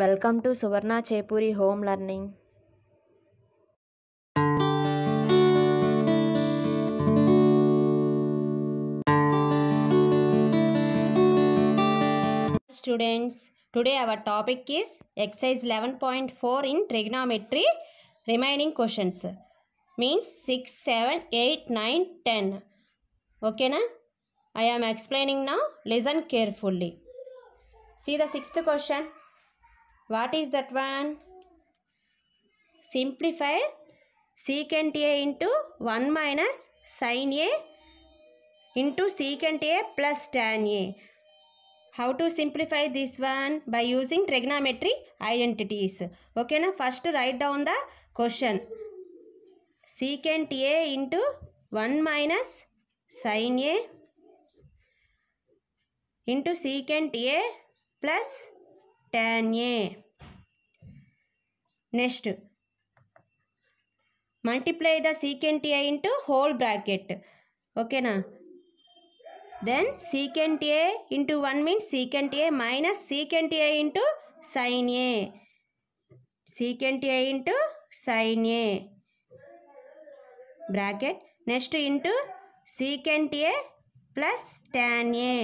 Welcome to Suvarna Chepuri home learning students today our topic is exercise eleven point four in trigonometry remaining questions means six seven eight nine ten ఓకేనా I am explaining నా listen carefully see the sixth question What is that one? Simplify secant A into 1 minus sin A into secant A plus tan A. How to simplify this one? By using trigonometry identities. Okay, now first write down the question. Secant A into 1 minus sin A into secant A plus A next multiply the secant into whole bracket ఓకేనా then secant A into one means secant A minus secant into sine A secant into sine A bracket next into secant A plus tan A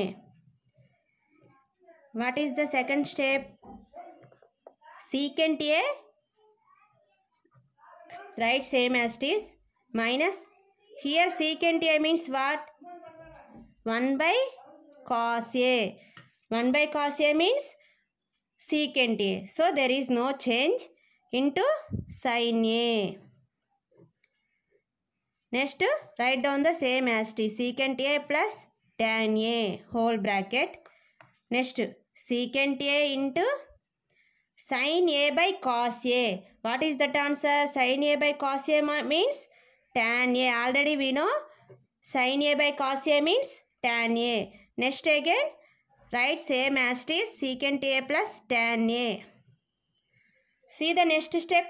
What is the second step? Secant A. Right, same as it is. Minus. Here secant A means what? 1 by cos A. 1 by cos A means secant A. So, there is no change into sin A. Next, write down the same as T. Secant A plus tan A whole bracket. Next, secant A into sin A by cos A. What is that answer? Sin A by cos A means tan A. Already we know sin A by cos A means tan A. Next again, write same as it is secant A plus tan A. See the next step.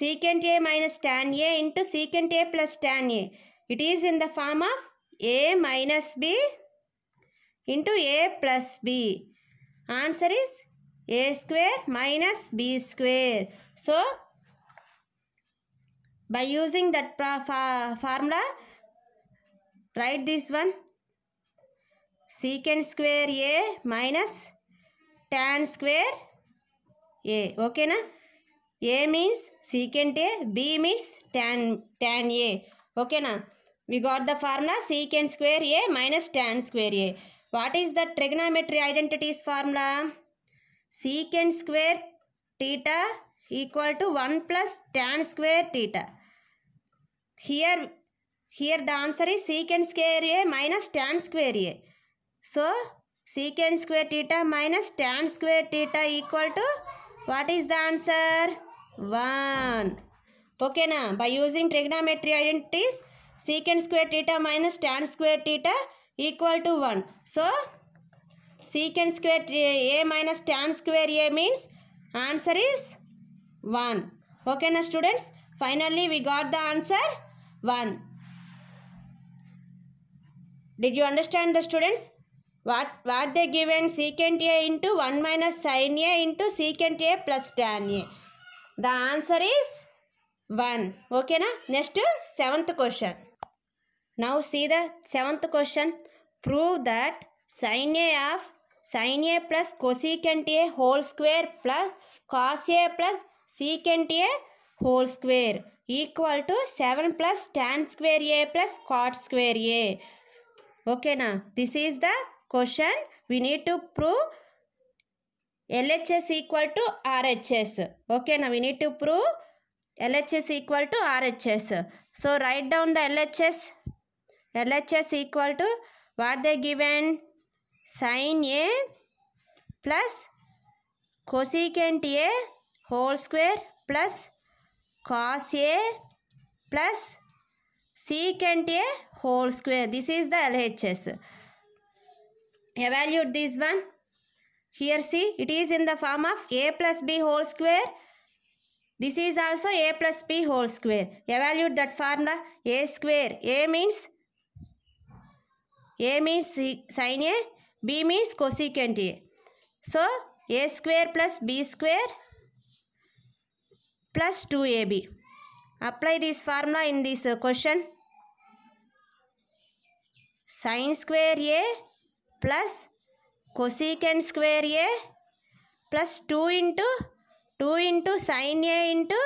Secant A minus tan A into secant A plus tan A. It is in the form of A minus B into a plus b. Answer is a square minus b square. So, by using that formula, write this one. Secant square a minus tan square a. Okay na? A means secant a, b means tan, tan a. Okay na? We got the formula secant square a minus tan square a. What is the trigonometry identities formula? Secant square theta equal to 1 plus tan square theta. Here, here the answer is secant square A minus tan square A. So, secant square theta minus tan square theta equal to what is the answer? 1. Okay, now by using trigonometry identities, secant square theta minus tan square theta equal to 1. So, secant square a minus tan square a means answer is 1. Okay now students, finally we got the answer 1. Did you understand the students? What, what they given secant a into 1 minus sin a into secant a plus tan a. The answer is 1. Okay na? Next to 7th question. Now see the seventh question. Prove that sin a of sin a plus cosecant a whole square plus cos a plus secant a whole square equal to 7 plus tan square a plus cot square a. Okay now, this is the question. We need to prove LHS equal to RHS. Okay now, we need to prove LHS equal to RHS. So, write down the LHS. LHS equal to what they given sin A plus cosecant A whole square plus cos A plus secant A whole square. This is the LHS. Evaluate this one. Here see it is in the form of A plus B whole square. This is also A plus B whole square. Evaluate that formula. A square. A means A mean sine A B mean cosecant so A square plus B square plus two A B apply this formula in this question sine square A plus cosecant square A plus two into two into sine A into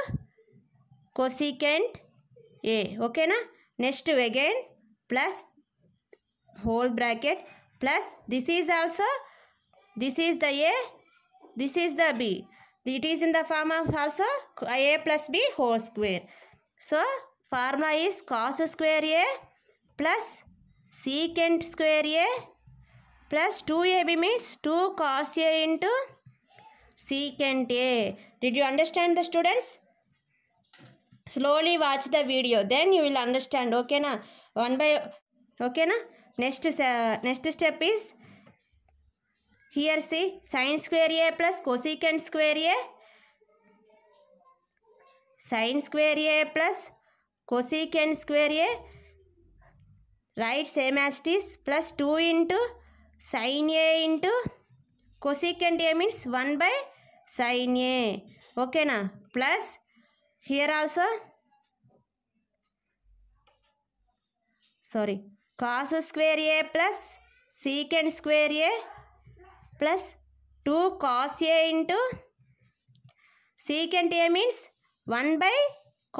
cosecant A okay next again plus whole bracket plus this is also this is the a this is the b it is in the form of also a plus b whole square so formula is cos square a plus secant square a plus 2ab means 2 cos a into secant a did you understand the students slowly watch the video then you will understand okay na one by okay na next uh, next step is here see sine square a plus cosecant square a sine square a plus cosecant square a write same as this plus 2 into sine a into cosecant a means 1 by sine a okay na plus here also sorry cos square A plus secant square A plus two cos into secant A mean one by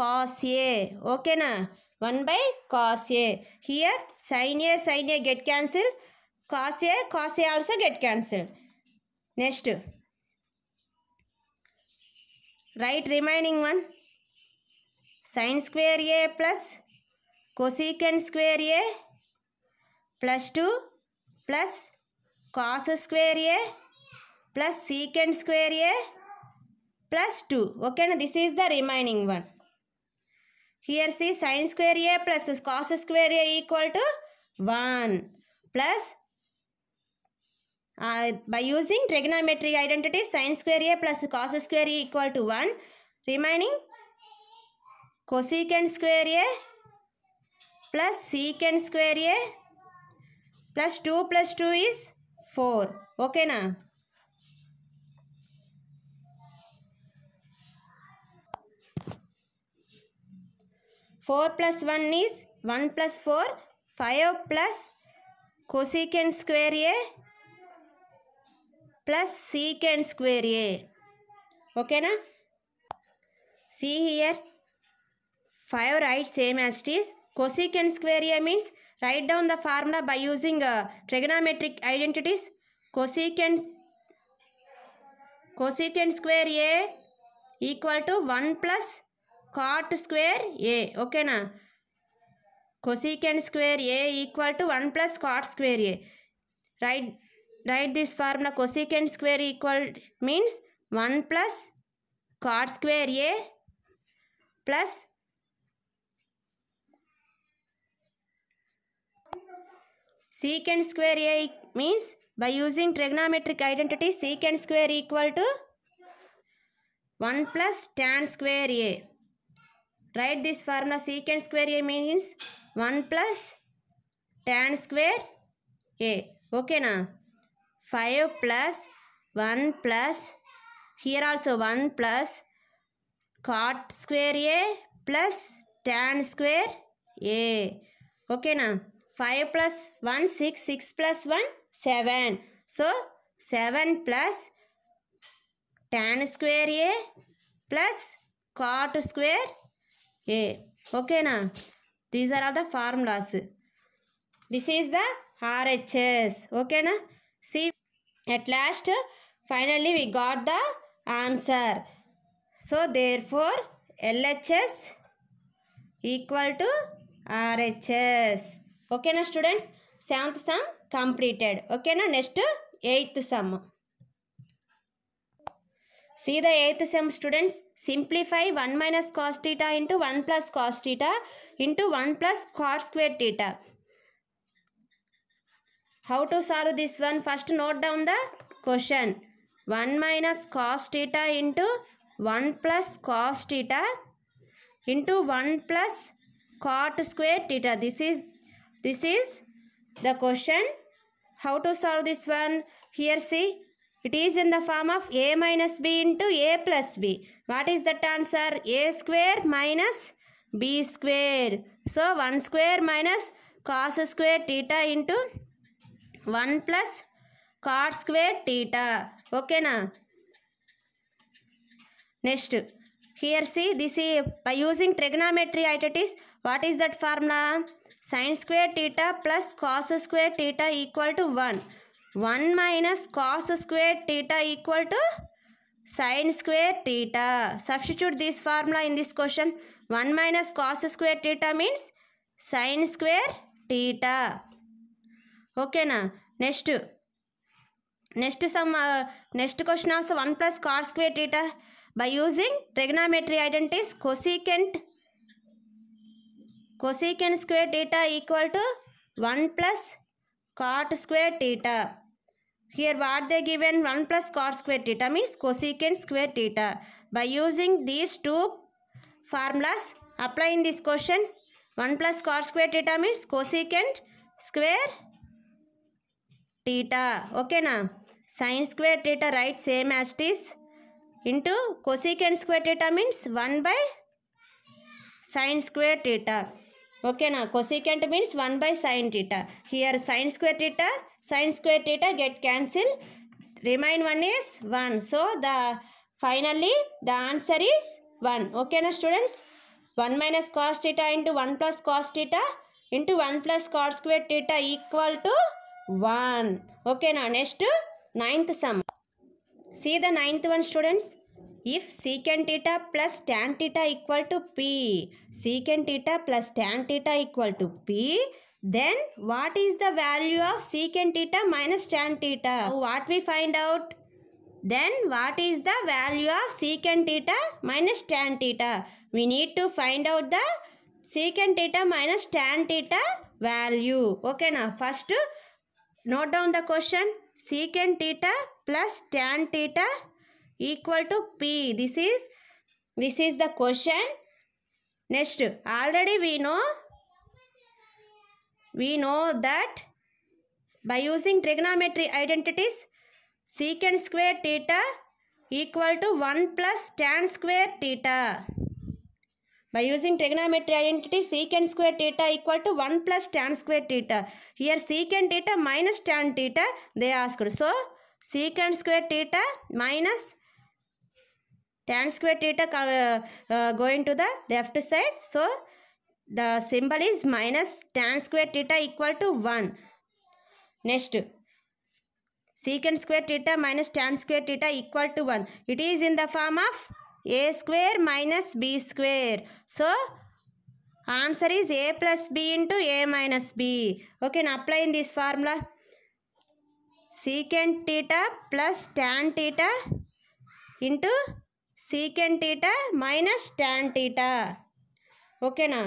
cos okay ना one by cos here sine A sine A get cancel cos A cos A also get cancel next right remaining one sine square A plus cosecant square A plus 2 plus cos square a plus secant square a plus 2. Okay, now this is the remaining one. Here see sine square a plus cos square a equal to 1 plus uh, by using trigonometric identity sine square a plus cos square a equal to 1 remaining cosecant square a plus secant square a plus two plus two is four okay ना four plus one is one plus four five plus cosecant square A plus secant square A okay ना see here 5 right same as is is cosecant square here means Write down the formula by using uh, trigonometric identities. Cosecant, cosecant square A equal to 1 plus cot square A. Okay na? Cosecant square A equal to 1 plus cot square A. Write, write this formula cosecant square equal means 1 plus cot square A plus secant square A means by using trigonometric identity secant square equal to 1 plus tan square A. Write this formula secant square A means 1 plus tan square A. Okay now. 5 plus 1 plus here also 1 plus cot square A plus tan square A. Okay now. 5 plus 1, 6. 6 plus 1, 7. So, 7 plus tan square A plus cot square A. Okay, now. These are all the formulas. This is the RHS. Okay, now. See, at last, finally, we got the answer. So, therefore, LHS equal to RHS. ఓకేనా students seventh sum completed ఓకేనా next eighth sum see the eighth sum students simplify one minus cos theta into one plus cos theta into one plus cot square theta how to solve this one first note down the question one minus cos theta into one plus cos theta into one plus cot square theta this is This is the question. How to solve this one? Here see, it is in the form of a minus b into a plus b. What is that answer? a square minus b square. So 1 square minus cos square theta into 1 plus cos square theta. Okay now. Next, here see this is by using trigonometry identities. What is that formula? Sine square theta plus cos square theta equal to one one minus cos square theta equal to sin square theta. Substitute this formula in this question. 1 minus cos square theta means sin square theta. Okay na. Next. Next some uh, next question also 1 plus cos square theta. By using trigonometry identities, cosecant cosecant square theta equal to 1 plus cot square theta. Here what they given 1 plus cot square theta means cosecant square theta. By using these two formulas, apply in this question 1 plus cot square theta means cosecant square theta. Okay now, sine square theta right same as this into cosecant square theta means 1 by sine square theta. Okay ओकेना cosecant mean one by sine theta here sine square theta sine square theta get cancel remain one is one so the finally the answer is one okay students one minus cos theta into one plus cos theta into one plus cot square theta equal to one okay next ninth sum see the ninth one students if secant theta plus tan theta equal to P, secant theta plus tan theta equal to P, then what is the value of secant theta minus tan theta? What we find out? Then what is the value of secant theta minus tan theta? We need to find out the secant theta minus tan theta value. Okay now first note down the question secant theta plus tan theta equal to P. This is, this is the question. Next, already we know, we know that by using trigonometry identities, secant square theta equal to 1 plus tan square theta. By using trigonometry identity, secant square theta equal to 1 plus tan square theta. Here secant theta minus tan theta, they asked. So, secant square theta minus tan square theta uh, going to the left side. So, the symbol is minus tan square theta equal to 1. Next, secant square theta minus tan square theta equal to 1. It is in the form of a square minus b square. So, answer is a plus b into a minus b. Okay, now apply in this formula. Secant theta plus tan theta into secant theta minus tan theta ఓకేనా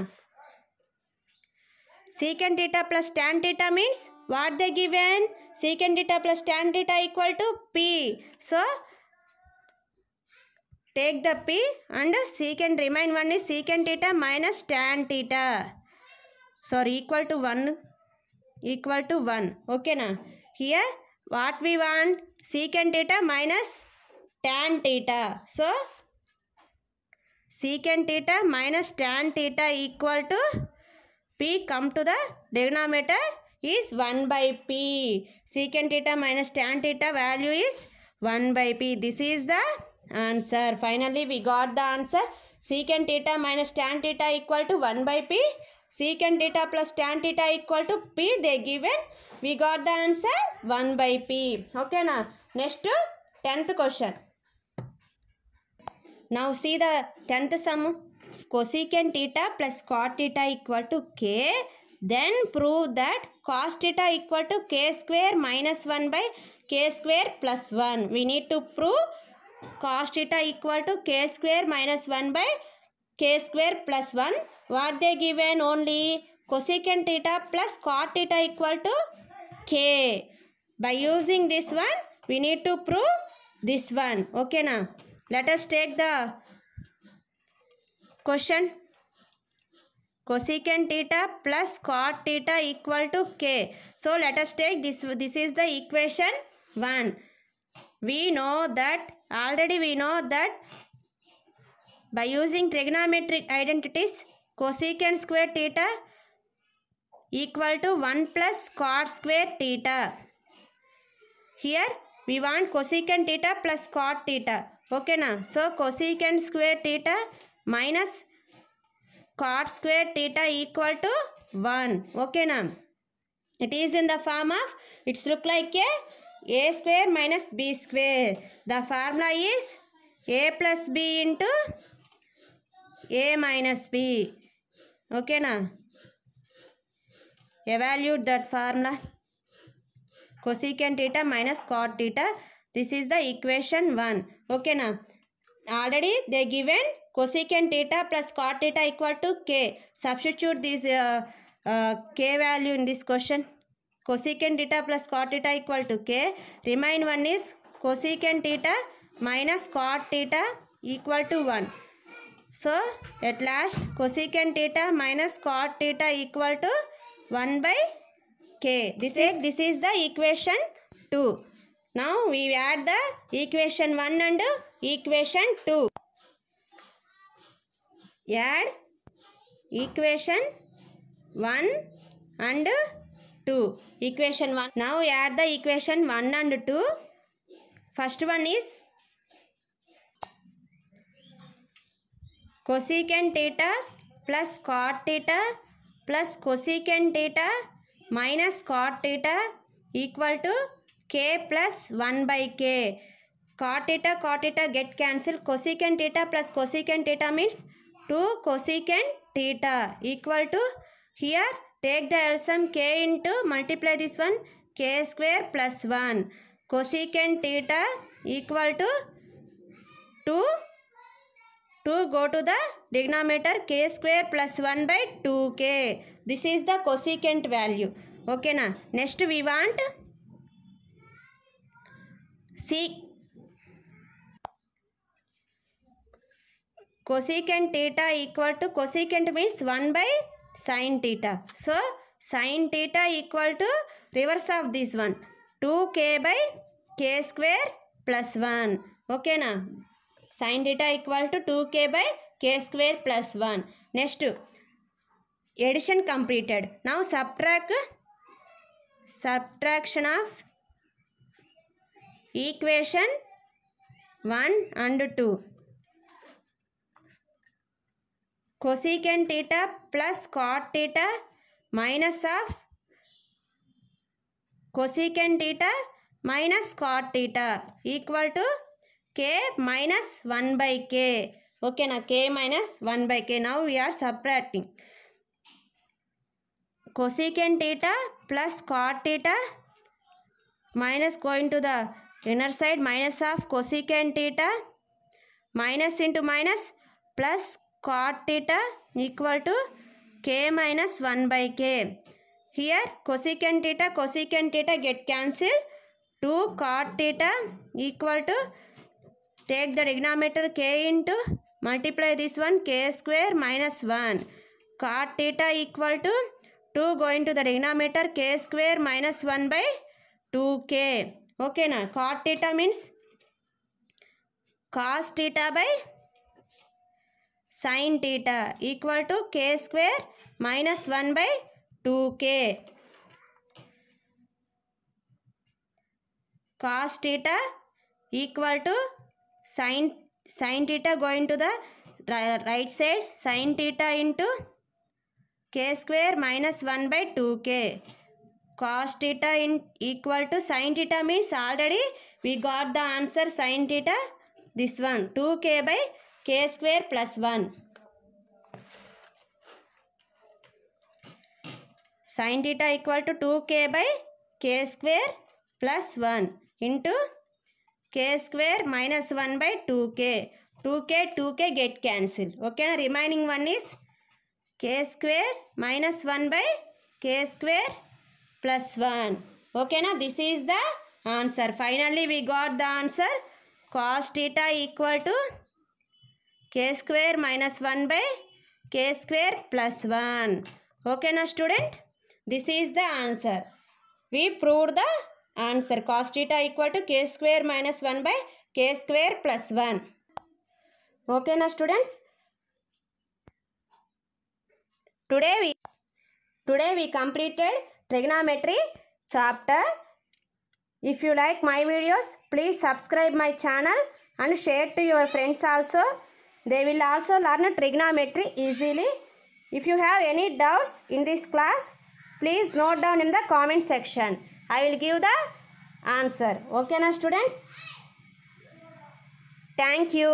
secant theta plus tan theta means what they given secant theta plus tan theta equal to p so take the p and secant remain one is secant theta minus tan theta sorry equal to 1 equal to 1 okay na here what we want secant theta minus tan theta. So, secant theta minus tan theta equal to P come to the denominator is 1 by P. Secant theta minus tan theta value is 1 by P. This is the answer. Finally, we got the answer. Secant theta minus tan theta equal to 1 by P. Secant theta plus tan theta equal to P. They given. We got the answer 1 by P. Okay na Next 10th question. Now see the 10th sum. Cosecant theta plus cot theta equal to k. Then prove that cos theta equal to k square minus 1 by k square plus 1. We need to prove cos theta equal to k square minus 1 by k square plus 1. What they given only cosecant theta plus cot theta equal to k. By using this one, we need to prove this one. Okay now. Let us take the question. Cosecant theta plus cot theta equal to k. So let us take this. This is the equation 1. We know that already we know that by using trigonometric identities cosecant square theta equal to 1 plus cot square theta. Here we want cosecant theta plus cot theta. Okay, na. So cosecant square theta minus cot square theta equal to 1. Okay, na. It is in the form of, it's look like a, a square minus b square. The formula is a plus b into a minus b. Okay, na. Evaluate that formula. Cosecant theta minus cot theta. This is the equation 1. Okay na. Already they given cosecant theta plus cot theta equal to k. Substitute this uh, uh, k value in this question. Cosecant theta plus cot theta equal to k. Remain one is cosecant theta minus cot theta equal to 1. So, at last cosecant theta minus cot theta equal to 1 by k. This, is, this is the equation 2. Now we add the equation 1 and equation 2. Add equation 1 and 2. Equation 1. Now add the equation 1 and 2. First one is cosecant theta plus cot theta plus cosecant theta minus cot theta equal to k plus one by k cot theta cot theta get cancel cosecant theta plus cosecant theta mean two cosecant theta equal to here take the LCM k into multiply this one k square plus one cosecant theta equal to to two go to the denominator k square plus one by two k this is the cosecant value okay ना next we want seek cosecant theta equal to cosecant mean one by sine theta so sine theta equal to reverse of this one two k by k square plus one okay sine theta equal to two k by k square plus one next addition completed now subtract subtraction of equation 1 and 2. Cosecant theta plus cot theta minus of cosecant theta minus cot theta equal to k minus 1 by k. Okay, now k minus 1 by k. Now we are subtracting. Cosecant theta plus cot theta minus going to the inner side minus of cosecant theta minus into minus plus cot theta equal to k minus 1 by k. Here cosecant theta cosecant theta get cancelled. 2 cot theta equal to take the trigonometer k into multiply this one k square minus 1. Cot theta equal to 2 going to the denominator k square minus 1 by 2k. ఓకేనా cot theta means cos theta by sine theta equal to k square minus one by two k cos theta equal to sine sine theta going to the right side sine theta into k square minus one by two k cos theta in equal to sin theta means already we got the answer sin theta this one 2k by k square plus 1 sin theta equal to 2k by k square plus 1 into k square minus 1 by 2k 2k 2k get cancel okay na remaining one is k square minus 1 by k square plus 1. Okay, now this is the answer. Finally, we got the answer cos theta equal to k square minus 1 by k square plus 1. Okay, now student, this is the answer. We proved the answer cos theta equal to k square minus 1 by k square plus 1. Okay, now students, today we, today we completed trigonometry chapter. If you like my videos, please subscribe my channel and share to your friends also. They will also learn trigonometry easily. If you have any doubts in this class, please note down in the comment section. I will give the answer. Okay now students? Thank you.